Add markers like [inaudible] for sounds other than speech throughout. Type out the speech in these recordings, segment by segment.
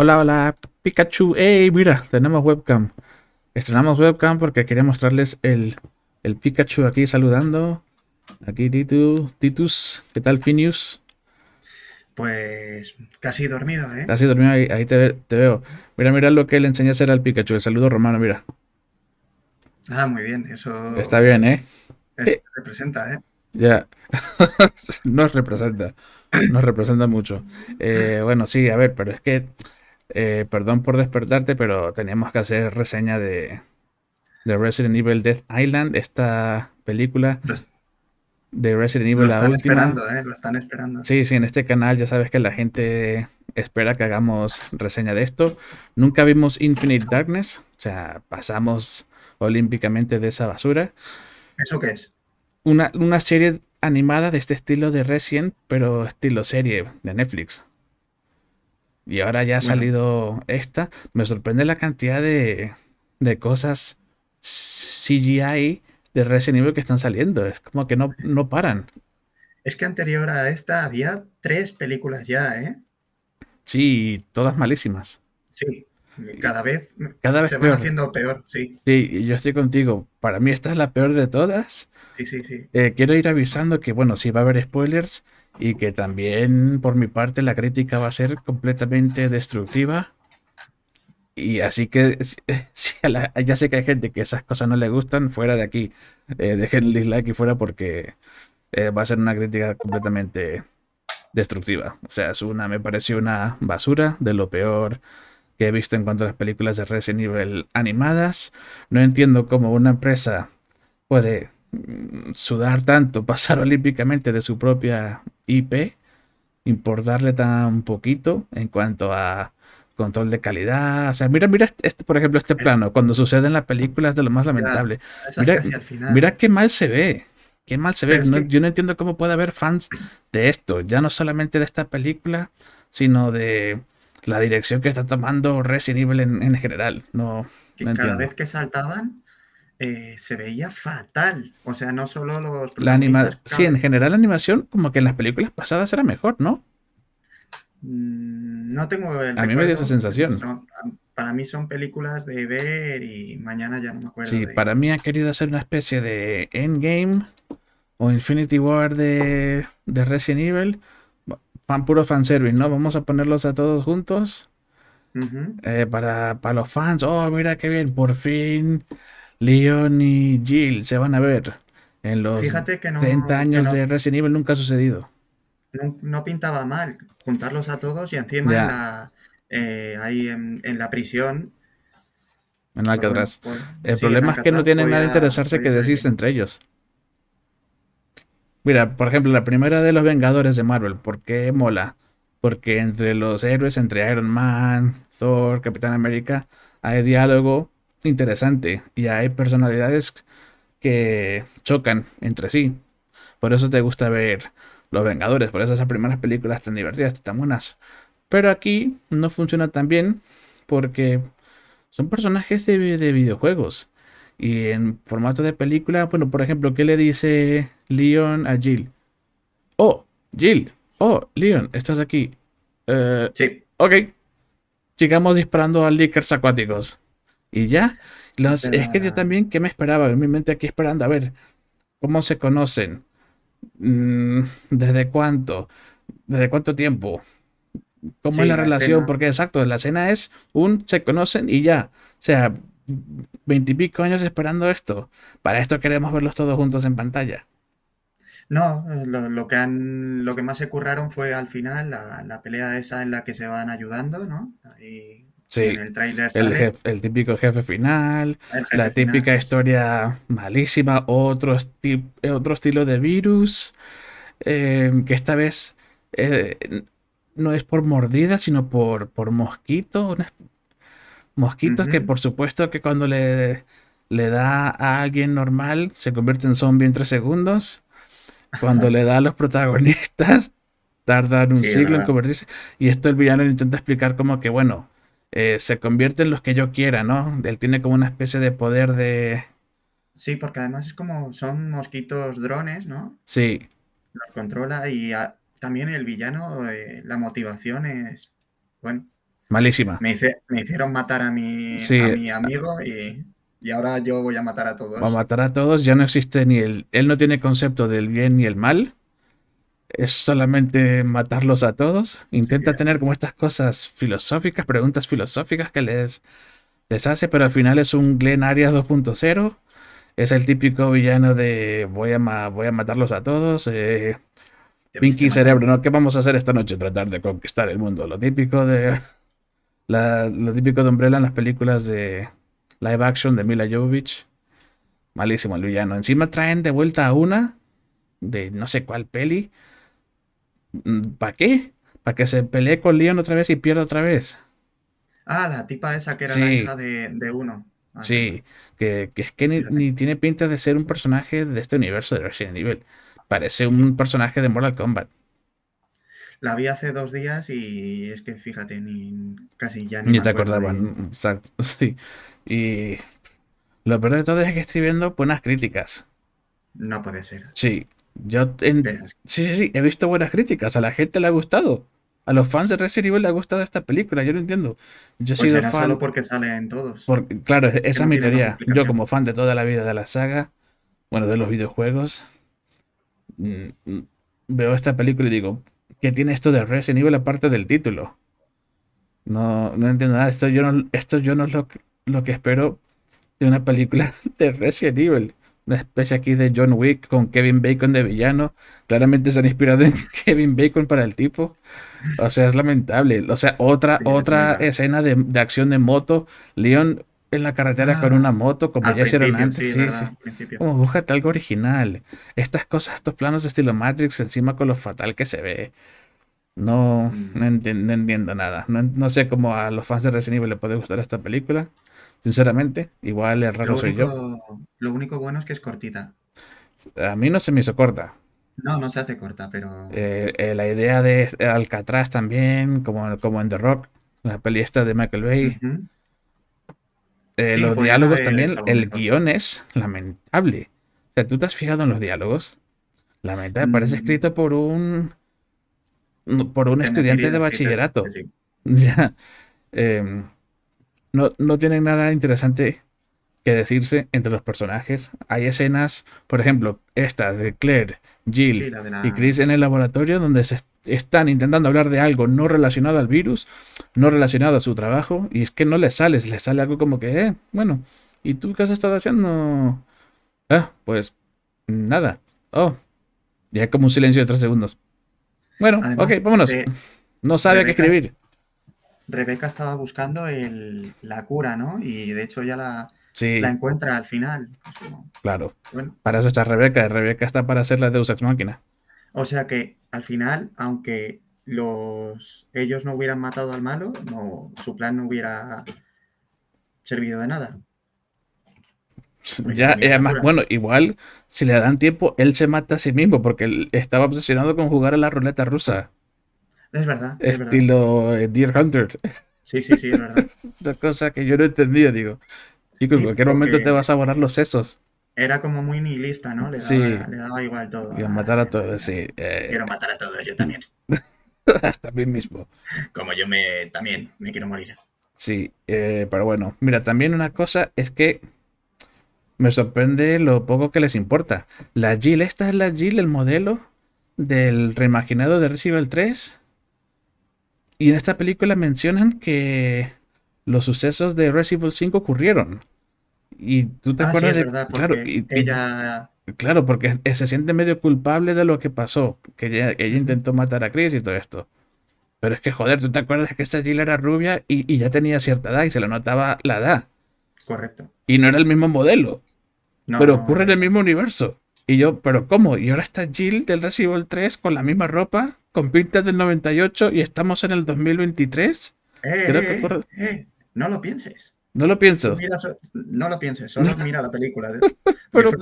Hola, hola, Pikachu. ¡Ey! Mira, tenemos webcam. Estrenamos webcam porque quería mostrarles el, Pikachu aquí saludando. Aquí Titu, Titus. ¿Qué tal, Finius? Pues casi dormido, ¿eh? Casi dormido, ahí, te, veo. Mira, mira lo que le enseñé a hacer al Pikachu, el saludo romano, mira. Ah, muy bien, eso. Está bien, ¿eh? eh. representa, ¿eh? Ya. [laughs] nos representa. Nos representa mucho. Eh, bueno, sí, a ver, pero es que eh, perdón por despertarte, pero tenemos que hacer reseña de, de Resident Evil Death Island, esta película de Resident Evil, la Esperando, eh, están esperando. Sí, sí, en este canal ya sabes que la gente espera que hagamos reseña de esto. Nunca vimos Infinite Darkness, o sea, pasamos olímpicamente de esa basura. ¿Eso qué es? Una, una serie animada de este estilo de Resident, pero estilo serie de Netflix. Y ahora ya ha salido esta. Me sorprende la cantidad de, de cosas CGI de Resident Evil que están saliendo. Es como que no, no paran. Es que anterior a esta había tres películas ya, ¿eh? Sí, todas malísimas. Sí, cada vez, cada vez se van haciendo peor, sí. Sí, yo estoy contigo. Para mí esta es la peor de todas eh, quiero ir avisando que, bueno, sí va a haber spoilers y que también por mi parte la crítica va a ser completamente destructiva. Y así que [laughs] ya sé que hay gente que esas cosas no le gustan, fuera de aquí. Eh, dejen el dislike y fuera porque eh, va a ser una crítica completamente destructiva. O sea, es una, me pareció una basura de lo peor que he visto en cuanto a las películas de Resident nivel animadas. No entiendo cómo una empresa puede sudar tanto, [laughs] pasar olímpicamente de su propia IP, importarle tan poquito en cuanto a control de calidad. O sea, mira, mira, este, este, por ejemplo, este plano, cuando sucede en la película es de lo más lamentable. Mira, mira qué mal se ve. Qué mal se ve. Yo no entiendo cómo puede haber fans de esto. Ya no solamente de esta película, sino de la dirección que está tomando Resident Evil en, general. No, que cada vez que saltaban, eh, se veía fatal. O sea, no solo los... La sí, en general la animación como que en las películas pasadas era mejor, ¿no? Mm, no tengo... El a mí me dio esa sensación. para mí son películas de ver y mañana ya no me acuerdo. Sí, para mí ha querido hacer una especie de Endgame o Infinity War de, de Resident Evil. Fan puro fanservice, ¿no? Vamos a ponerlos a todos juntos. Eh, para, para los fans, oh, mira qué bien, por fin Leon y Jill se van a ver. En los 30 años de Resident Evil nunca ha sucedido. No, pintaba mal juntarlos a todos y encima eh, ahí en, la prisión. En Alcatraz. Pues, el problema es que no tienen nada de interesarse que decirse entre ellos. Mira, por ejemplo, la primera de los Vengadores de Marvel, ¿por qué mola? Porque entre los héroes, entre Iron Man, Thor, Capitán América, hay diálogo interesante y hay personalidades que chocan entre sí. Por eso te gusta ver Los Vengadores, por eso esas primeras películas tan divertidas, tan buenas. Pero aquí no funciona tan bien porque son personajes de, videojuegos. Y en formato de película, bueno, por ejemplo, ¿qué le dice Leon a Jill? Oh, Jill. Oh, Leon, estás aquí. Eh, sí. Ok. Sigamos disparando a Lickers acuáticos. Y ya, es que yo también, ¿qué me esperaba? En mi mente aquí esperando, a ver, ¿cómo se conocen? Mm, ¿Desde cuánto? ¿Desde cuánto tiempo? ¿Cómo es la, relación? Porque exacto, la cena es un se conocen y ya. O sea, veintipico años esperando esto. Para esto queremos verlos todos juntos en pantalla. No, eh, lo, que lo que más se curraron fue al final la, la, pelea esa en la que se van ayudando, ¿no? Sí, el, típico jefe final, la típica historia malísima, otro, eh, otro, estilo de virus, em, que esta vez eh, no es por mordida, sino por, por mosquito. Mosquitos que por supuesto que cuando le, le da a alguien normal se convierte en zombie en tres segundos. Cuando le da a los protagonistas tardan un siglo en convertirse. Y esto el villano intenta explicar como que, bueno, eh, se convierte en los que yo quiera, ¿no? Él tiene como una especie de poder de... Sí, porque además es como son mosquitos drones, ¿no? Sí. Los controla y también el villano, eh, la motivación es, bueno. Malísima. Me, hicieron matar a mi, a mi amigo y, y, ahora yo voy a matar a todos. Va a matar a todos, ya no existe ni el... Él no tiene concepto del bien ni el mal es solamente matarlos a todos. Intenta tener como estas cosas filosóficas, preguntas filosóficas que les, les hace, pero al final es un Glen Arias 2.0. Es el típico villano de voy a, voy a matarlos a todos. Eh, Pinky Cerebro, ¿no? ¿Qué vamos a hacer esta noche? Tratar de conquistar el mundo. Lo típico de. lo típico de Umbrella en las películas de live action de Mila Jovovich. Malísimo el villano. Encima traen de vuelta a una de no sé cuál peli Mm, ¿Para qué? ¿Para que se pelee con Leon otra vez y pierda otra vez? Ah, la tipa esa que era la hija de, uno. Ah, sí, que, es que ni, tiene pinta de ser un personaje de este universo de Resident Evil. Parece un personaje de Mortal Kombat. La vi hace dos días y es que fíjate, ni casi ya ni, te acordabas, [laughs] Exacto, sí. Y lo peor de todo es que estoy viendo buenas críticas. No puede ser. Sí, yo sí, sí, he visto buenas críticas, a la gente le ha gustado. A los fans de Resident Evil le ha gustado esta película, yo no entiendo. Yo he pues fan. porque sale en todos. claro, esa es mi teoría. Yo, como fan de toda la vida de la saga, bueno, de los videojuegos, mm, mm, veo esta película y digo, ¿qué tiene esto de Resident Evil aparte del título? No, no entiendo nada. Esto yo no, esto yo no es lo, lo que espero de una película [laughs] de Resident Evil una especie aquí de John Wick con Kevin Bacon de villano. Claramente se han inspirado en [laughs] Kevin Bacon para el tipo. O sea, es lamentable. O sea, otra, otra escena de, acción de moto. Leon en la carretera con ah. una moto, como ya hicieron antes. Sí, sí. Como búscate algo original. Estas cosas, estos planos de estilo Matrix, encima con lo fatal que se ve. No, mm. no, entiendo, nada. No, no, sé cómo a los fans de Resident Evil les puede gustar esta película. Sinceramente, igual es raro soy yo. Lo único bueno es que es cortita. A mí no se me hizo corta. No, no se hace corta, pero. Eh, eh, la idea de Alcatraz también, como, como en The Rock, la peli esta de Michael Bay. Eh, los diálogos también, el, guión es lamentable. O sea, ¿tú te has fijado en los diálogos? Lamentable. parece mm. escrito por un. por un estudiante de bachillerato. [laughs] Ya. Em, no, no tienen nada interesante que decirse entre los personajes. Hay escenas, por ejemplo, esta de Claire, Jill y Chris en el laboratorio donde se están intentando hablar de algo no relacionado al virus, no relacionado a su trabajo, y es que no les sale, les sale algo como que, eh, bueno, ¿y tú qué has estado haciendo? Ah, pues nada. Oh, ya como un silencio de tres segundos. Bueno, ok, vámonos. no sabe qué escribir. Rebeca estaba buscando el, la cura, ¿no? Y de hecho ya la, la encuentra al final. Claro. Bueno. Para eso está Rebeca. Rebeca está para hacer la Deus Ex Máquina. O sea que al final, aunque los ellos no hubieran matado al malo, su plan no hubiera servido de nada. Ya, es eh, además, bueno, igual si le dan tiempo, él se mata a sí mismo porque él estaba obsesionado con jugar a la ruleta rusa. Es verdad. Es Estilo eh, Deer Hunter. Sí, sí, sí, es verdad. [laughs] Una cosa que yo no entendía, digo. Chicos, en cualquier momento te vas a borrar los sesos. Era como muy nihilista, ¿no? Le daba, igual todo. Quiero matar a todos, sí. Eh. Quiero matar a todos, yo también. Hasta a mí mismo. Como yo me también me quiero morir. Sí, eh, pero bueno. Mira, también una cosa es que me sorprende lo poco que les importa. La Jill, esta es la Jill, el modelo del reimaginado de Resident Evil 3. Y en esta película mencionan que los sucesos de Resident Evil 5 ocurrieron. Y tú te ah, acuerdas Claro, claro, porque se siente medio culpable de lo que pasó. Que ella, intentó matar a Chris y todo esto. Pero es que, joder, tú te acuerdas que esta Jill era rubia y, ya tenía cierta edad y se le notaba la edad. Correcto. Y no era el mismo modelo. No, pero ocurre en el mismo universo. Y yo, ¿pero cómo? Y ahora está Jill del Resident Evil 3 con la misma ropa con pintas del 98 y estamos en el 2023. Eh, eh, eh, eh, no lo pienses. No lo pienso. no lo pienses, solo [laughs] mira la película. pero,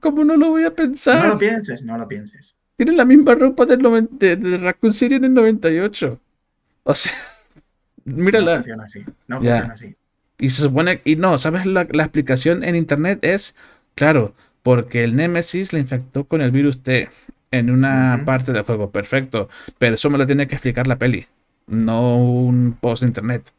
¿cómo no lo, voy a pensar? No lo pienses, no lo pienses. Tiene la misma ropa del de, de Raccoon City en el 98. O sea, [laughs] mírala. No funciona así. No funciona así. Y se supone, y no, ¿sabes? La, explicación en internet es, claro, porque el Nemesis le infectó con el virus T en una parte del juego, perfecto. Pero eso me lo tiene que explicar la peli, no un post de internet,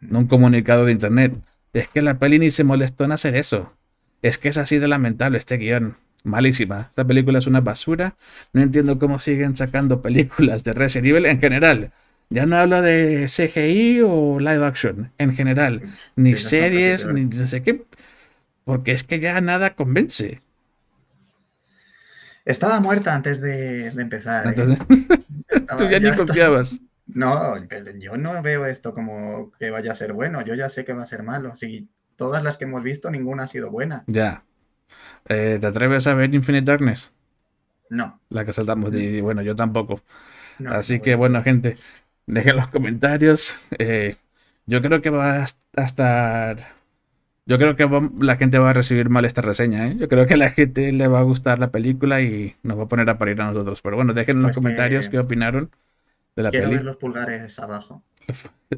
no un comunicado de internet. Es que la peli ni se molestó en hacer eso. Es que es así de lamentable este guión. Malísima. Esta película es una basura. No entiendo cómo siguen sacando [laughs] películas de Resident en general. Ya no hablo de CGI o live action, en general. Ni series, ni no sé qué. Porque es que ya nada convence. Estaba muerta antes de, empezar. ¿eh? [laughs] [laughs] tú ya ni confiabas. No, yo no veo esto como que vaya a ser bueno. Yo ya sé que va a ser malo. Si todas las que hemos visto, ninguna ha sido buena. Ya. Eh, ¿Te atreves a ver Infinite Darkness? No. La que saltamos. Y bueno, yo tampoco. Así que, bueno, gente, dejen los comentarios. Eh, yo creo que va a estar yo creo que la gente va a recibir mal esta reseña, ¿eh? Yo creo que la gente le va a gustar la película y nos va a poner a parir a nosotros. Pero bueno, dejen en los pues comentarios qué opinaron de la película. peli. ver los pulgares abajo. [laughs]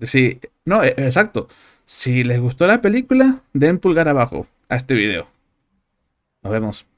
Sí, no, e, exacto. Si les gustó la película, den pulgar abajo a este video. Nos vemos.